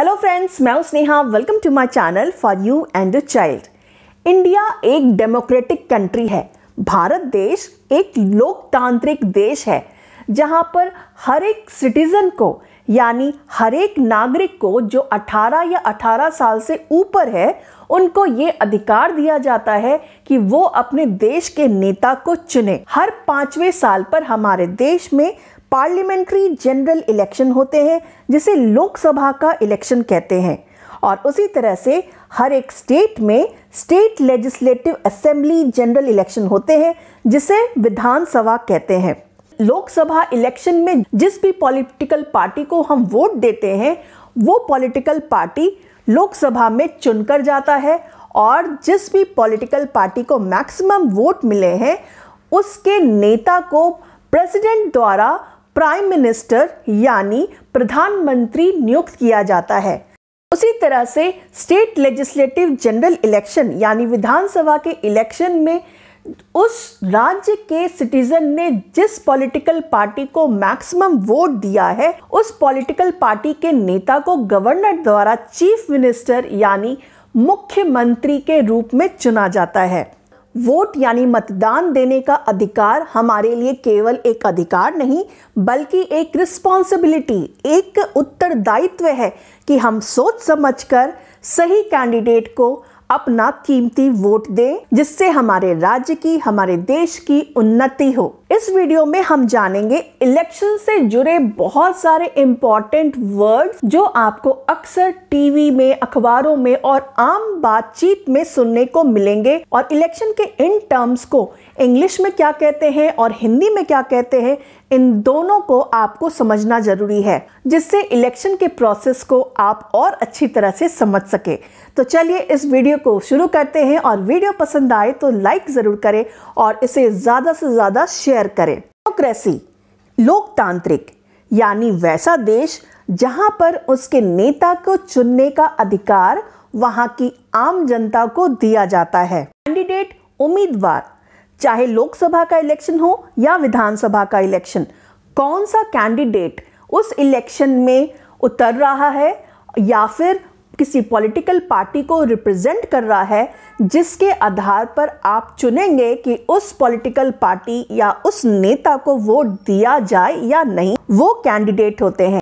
hello friends मैं हूं Sneha welcome to my channel for you and the child India एक democratic country है भारत देश एक लोकतांत्रिक देश है जहां पर हर एक सिटीज़न को यानी हर एक नागरिक को जो 18 या 18 साल से ऊपर है उनको ये अधिकार दिया जाता है कि वो अपने देश के नेता को चुने हर पांचवें साल पर हमारे देश में पार्लियामेंट्री जनरल इलेक्शन होते हैं जिसे लोकसभा का इलेक्शन कहते हैं और उसी तरह से हर एक स्टेट में state legislative assembly general election होते हैं जिसे विधानसभा कहते हैं लोकसभा इलेक्शन में जिस भी पॉलिटिकल पार्टी को हम वोट देते हैं वो पॉलिटिकल पार्टी लोकसभा में चुनकर जाता है और जिस भी पॉलिटिकल पार्टी को मैक्सिमम वोट मिले हैं उसके नेता को प्रेसिडेंट द्वारा प्राइम मिनिस्टर यानी प्रधानमंत्री नियुक्त किया जाता है उसी तरह से स्टेट लेजिस्लेटिव जनरल इलेक्शन यानी विधानसभा के इलेक्शन में उस राज्य के सिटीजन ने जिस पॉलिटिकल पार्टी को मैक्सिमम वोट दिया है उस पॉलिटिकल पार्टी के नेता को गवर्नर द्वारा चीफ मिनिस्टर यानी मुख्यमंत्री के रूप में चुना जाता है वोट यानी मतदान देने का अधिकार हमारे लिए केवल एक अधिकार नहीं बल्कि एक रिस्पॉन्सिबिलिटी एक उत्तरदायित्व है कि हम सोच समझकर सही कैंडिडेट को अपना कीमती वोट दें जिससे हमारे राज्य की हमारे देश की उन्नति हो इस वीडियो में हम जानेंगे इलेक्शन से जुड़े बहुत सारे इम्पॉर्टेंट वर्ड जो आपको अक्सर टीवी में अखबारों में और आम बातचीत में सुनने को मिलेंगे और इलेक्शन के इन टर्म्स को इंग्लिश में क्या कहते हैं और हिंदी में क्या कहते हैं इन दोनों को आपको समझना जरूरी है जिससे इलेक्शन के प्रोसेस को आप और अच्छी तरह से समझ सके तो चलिए इस वीडियो को शुरू करते हैं और वीडियो पसंद आए तो लाइक ज़रूर करें और इसे ज़्यादा से ज़्यादा शेयर शेयर करें डेमोक्रेसी लोकतांत्रिक यानी वैसा देश जहां पर उसके नेता को चुनने का अधिकार वहां की आम जनता को दिया जाता है कैंडिडेट उम्मीदवार चाहे लोकसभा का इलेक्शन हो या विधानसभा का इलेक्शन कौन सा कैंडिडेट उस इलेक्शन में उतर रहा है या फिर किसी पॉलिटिकल पार्टी को रिप्रेजेंट कर रहा है जिसके आधार पर आप चुनेंगे कि उस पॉलिटिकल पार्टी या उस नेता को वोट दिया जाए या नहीं वो कैंडिडेट होते हैं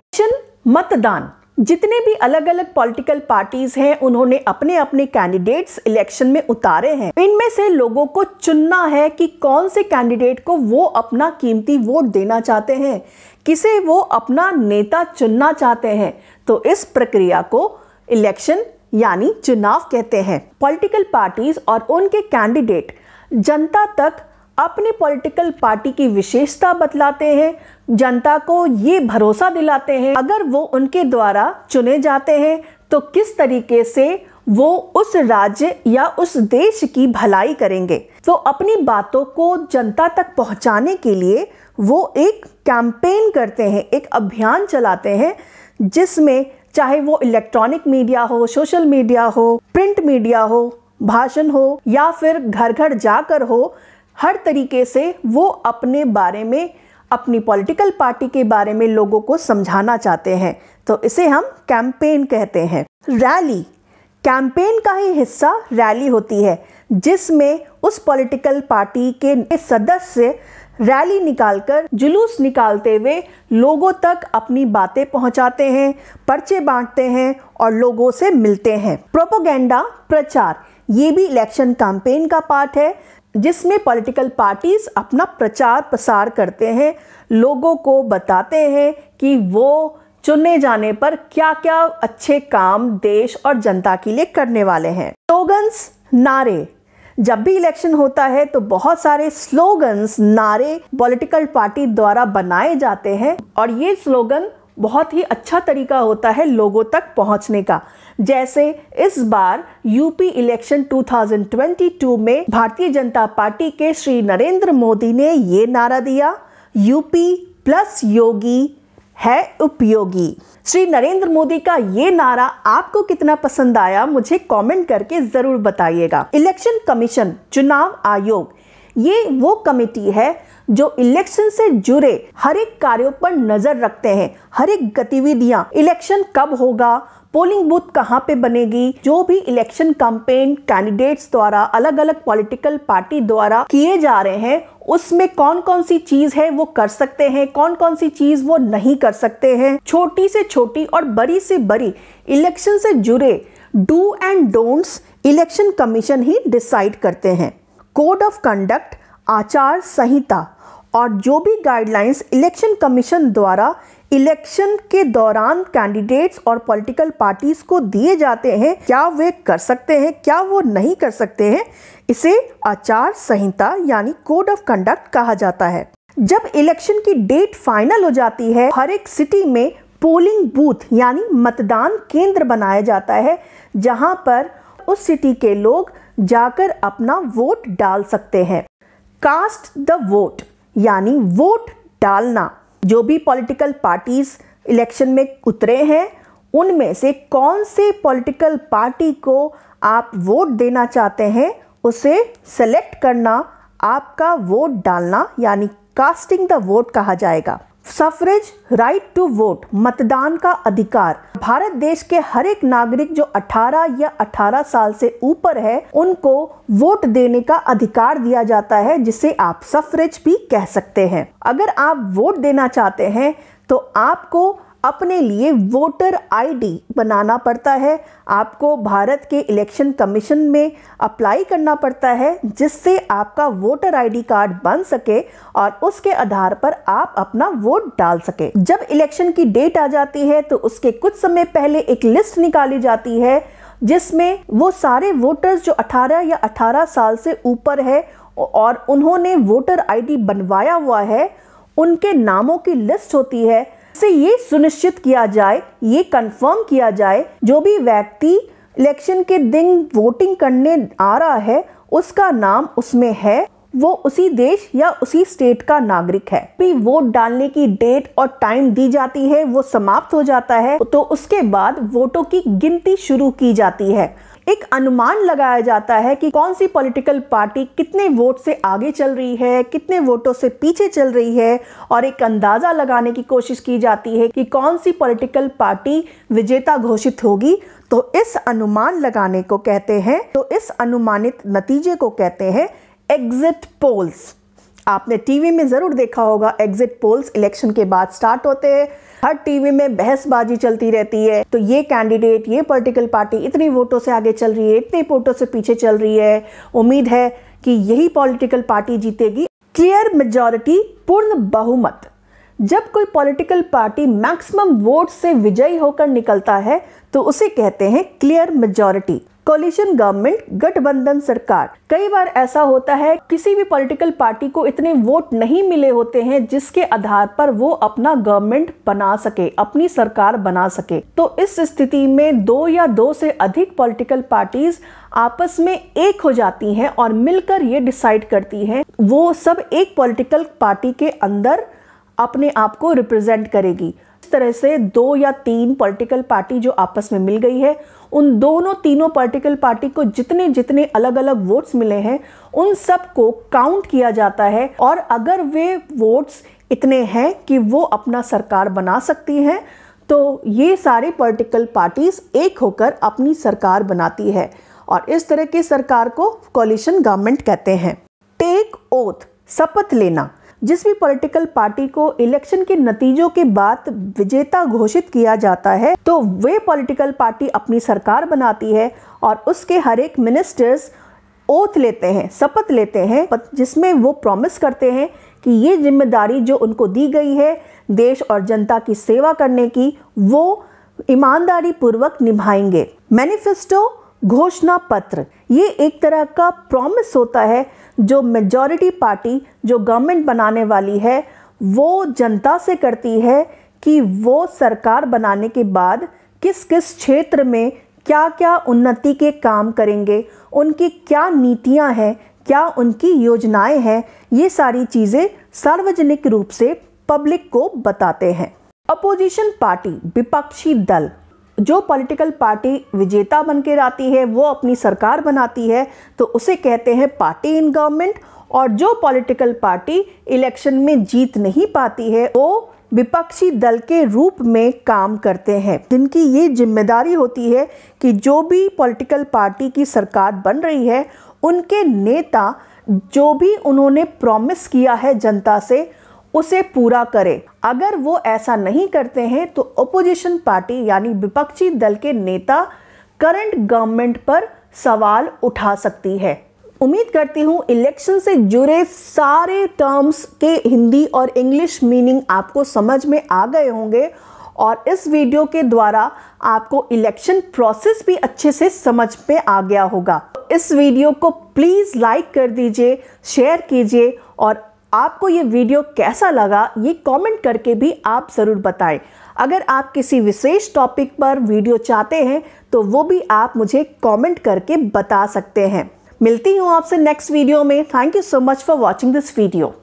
मतदान जितने भी अलग अलग पॉलिटिकल पार्टीज हैं उन्होंने अपने अपने कैंडिडेट्स इलेक्शन में उतारे हैं इनमें से लोगों को चुनना है कि कौन से कैंडिडेट को वो अपना कीमती वोट देना चाहते हैं किसे वो अपना नेता चुनना चाहते हैं तो इस प्रक्रिया को इलेक्शन यानी चुनाव कहते हैं पॉलिटिकल पार्टीज और उनके कैंडिडेट जनता तक अपनी पॉलिटिकल पार्टी की विशेषता बतलाते हैं जनता को ये भरोसा दिलाते हैं अगर वो उनके द्वारा चुने जाते हैं तो किस तरीके से वो उस राज्य या उस देश की भलाई करेंगे तो अपनी बातों को जनता तक पहुंचाने के लिए वो एक कैंपेन करते हैं एक अभियान चलाते हैं जिसमें चाहे वो इलेक्ट्रॉनिक मीडिया हो सोशल मीडिया हो प्रिंट मीडिया हो भाषण हो या फिर घर घर जाकर हो हर तरीके से वो अपने बारे में अपनी पॉलिटिकल पार्टी के बारे में लोगों को समझाना चाहते हैं तो इसे हम कैंपेन कहते हैं रैली कैंपेन का ही हिस्सा रैली होती है जिसमें उस पॉलिटिकल पार्टी के सदस्य रैली निकालकर जुलूस निकालते हुए लोगों तक अपनी बातें पहुंचाते हैं पर्चे बांटते हैं और लोगों से मिलते हैं प्रोपोगेंडा प्रचार ये भी इलेक्शन कैंपेन का पार्ट है जिसमें पॉलिटिकल पार्टीज अपना प्रचार प्रसार करते हैं लोगों को बताते हैं कि वो चुने जाने पर क्या क्या अच्छे काम देश और जनता के लिए करने वाले हैं टोगन्स नारे जब भी इलेक्शन होता है तो बहुत सारे स्लोगन्स नारे पॉलिटिकल पार्टी द्वारा बनाए जाते हैं और ये स्लोगन बहुत ही अच्छा तरीका होता है लोगों तक पहुंचने का जैसे इस बार यूपी इलेक्शन 2022 में भारतीय जनता पार्टी के श्री नरेंद्र मोदी ने ये नारा दिया यूपी प्लस योगी है उपयोगी श्री नरेंद्र मोदी का ये नारा आपको कितना पसंद आया मुझे कमेंट करके ज़रूर बताइएगा इलेक्शन कमीशन चुनाव आयोग ये वो कमेटी है जो इलेक्शन से जुड़े हर एक कार्यों पर नजर रखते हैं हर एक गतिविधियां इलेक्शन कब होगा पोलिंग बूथ कहाँ पे बनेगी जो भी इलेक्शन कैंपेन कैंडिडेट्स द्वारा अलग अलग पॉलिटिकल पार्टी द्वारा किए जा रहे हैं उसमें कौन कौन सी चीज है वो कर सकते हैं कौन कौन सी चीज वो नहीं कर सकते हैं छोटी से छोटी और बड़ी से बड़ी इलेक्शन से जुड़े do and don'ts election commission ही डिसाइड करते हैं कोड ऑफ कंडक्ट आचार संहिता और जो भी गाइडलाइंस इलेक्शन कमीशन द्वारा इलेक्शन के दौरान कैंडिडेट्स और पॉलिटिकल पार्टीज को दिए जाते हैं क्या वे कर सकते हैं क्या वो नहीं कर सकते हैं इसे आचार संहिता यानी कोड ऑफ कंडक्ट कहा जाता है जब इलेक्शन की डेट फाइनल हो जाती है हर एक सिटी में पोलिंग बूथ यानी मतदान केंद्र बनाया जाता है जहां पर उस सिटी के लोग जाकर अपना वोट डाल सकते हैं कास्ट द वोट यानी वोट डालना जो भी पॉलिटिकल पार्टीज इलेक्शन में उतरे हैं उनमें से कौन से पॉलिटिकल पार्टी को आप वोट देना चाहते हैं उसे सेलेक्ट करना आपका वोट डालना यानी कास्टिंग द वोट कहा जाएगा सफरेज राइट टू वोट मतदान का अधिकार भारत देश के हर एक नागरिक जो 18 या 18 साल से ऊपर है उनको वोट देने का अधिकार दिया जाता है जिसे आप सफरेज भी कह सकते हैं अगर आप वोट देना चाहते हैं तो आपको अपने लिए वोटर आईडी बनाना पड़ता है आपको भारत के इलेक्शन कमीशन में अप्लाई करना पड़ता है जिससे आपका वोटर आईडी कार्ड बन सके और उसके आधार पर आप अपना वोट डाल सके जब इलेक्शन की डेट आ जाती है तो उसके कुछ समय पहले एक लिस्ट निकाली जाती है जिसमें वो सारे वोटर्स जो 18 या 18 साल से ऊपर है और उन्होंने वोटर आईडी बनवाया हुआ है उनके नामों की लिस्ट होती है से ये सुनिश्चित किया जाए ये कंफर्म किया जाए जो भी व्यक्ति इलेक्शन के दिन वोटिंग करने आ रहा है उसका नाम उसमें है वो उसी देश या उसी स्टेट का नागरिक है भी वोट डालने की डेट और टाइम दी जाती है वो समाप्त हो जाता है तो उसके बाद वोटों की गिनती शुरू की जाती है एक अनुमान लगाया जाता है कि कौन सी पॉलिटिकल पार्टी कितने वोट से आगे चल रही है कितने वोटों से पीछे चल रही है और एक अंदाजा लगाने की कोशिश की जाती है कि कौन सी पॉलिटिकल पार्टी विजेता घोषित होगी तो इस अनुमान लगाने को कहते हैं तो इस अनुमानित नतीजे को कहते हैं एग्जिट पोल्स आपने टीवी में ज़रूर देखा होगा एग्जिट पोल्स इलेक्शन के बाद स्टार्ट होते हैं हर टीवी में बहसबाजी चलती रहती है तो ये कैंडिडेट ये पोलिटिकल पार्टी इतनी वोटों से आगे चल रही है इतने वोटों से पीछे चल रही है उम्मीद है कि यही पॉलिटिकल पार्टी जीतेगी क्लियर मेजोरिटी पूर्ण बहुमत जब कोई पॉलिटिकल पार्टी मैक्सिमम वोट से विजयी होकर निकलता है तो उसे कहते हैं क्लियर मेजोरिटी कोलिशन गवर्नमेंट गठबंधन सरकार कई बार ऐसा होता है किसी भी पॉलिटिकल पार्टी को इतने वोट नहीं मिले होते हैं जिसके आधार पर वो अपना गवर्नमेंट बना सके अपनी सरकार बना सके तो इस स्थिति में दो या दो से अधिक पॉलिटिकल पार्टीज आपस में एक हो जाती हैं और मिलकर ये डिसाइड करती हैं वो सब एक पॉलिटिकल पार्टी के अंदर अपने आप को रिप्रेजेंट करेगी तरह से दो या तीन पॉलिटिकल पार्टी जो आपस में मिल गई है उन दोनों तीनों पॉलिटिकल पार्टी को जितने जितने अलग अलग वोट्स मिले हैं उन सब को काउंट किया जाता है और अगर वे वोट्स इतने हैं कि वो अपना सरकार बना सकती हैं तो ये सारे पॉलिटिकल पार्टीज एक होकर अपनी सरकार बनाती है और इस तरह की सरकार को कॉलिशन गवर्नमेंट कहते हैं टेक ओथ शपथ लेना जिस भी पॉलिटिकल पार्टी को इलेक्शन के नतीजों के बाद विजेता घोषित किया जाता है तो वे पॉलिटिकल पार्टी अपनी सरकार बनाती है और उसके हर एक मिनिस्टर्स ओथ लेते हैं शपथ लेते हैं जिसमें वो प्रॉमिस करते हैं कि ये जिम्मेदारी जो उनको दी गई है देश और जनता की सेवा करने की वो ईमानदारी पूर्वक निभाएंगे मैनिफेस्टो घोषणा पत्र ये एक तरह का प्रॉमिस होता है जो मेजॉरिटी पार्टी जो गवर्नमेंट बनाने वाली है वो जनता से करती है कि वो सरकार बनाने के बाद किस किस क्षेत्र में क्या क्या उन्नति के काम करेंगे उनकी क्या नीतियां हैं क्या उनकी योजनाएं हैं ये सारी चीज़ें सार्वजनिक रूप से पब्लिक को बताते हैं अपोजिशन पार्टी विपक्षी दल जो पॉलिटिकल पार्टी विजेता बन के आती है वो अपनी सरकार बनाती है तो उसे कहते हैं पार्टी इन गवर्नमेंट और जो पॉलिटिकल पार्टी इलेक्शन में जीत नहीं पाती है वो विपक्षी दल के रूप में काम करते हैं जिनकी ये जिम्मेदारी होती है कि जो भी पॉलिटिकल पार्टी की सरकार बन रही है उनके नेता जो भी उन्होंने प्रॉमिस किया है जनता से उसे पूरा करें अगर वो ऐसा नहीं करते हैं तो अपोजिशन पार्टी यानी विपक्षी दल के नेता करंट गवर्नमेंट पर सवाल उठा सकती है उम्मीद करती हूँ इलेक्शन से जुड़े सारे टर्म्स के हिंदी और इंग्लिश मीनिंग आपको समझ में आ गए होंगे और इस वीडियो के द्वारा आपको इलेक्शन प्रोसेस भी अच्छे से समझ में आ गया होगा इस वीडियो को प्लीज़ लाइक कर दीजिए शेयर कीजिए और आपको ये वीडियो कैसा लगा ये कमेंट करके भी आप ज़रूर बताएं अगर आप किसी विशेष टॉपिक पर वीडियो चाहते हैं तो वो भी आप मुझे कमेंट करके बता सकते हैं मिलती हूँ आपसे नेक्स्ट वीडियो में thank you so much for watching this video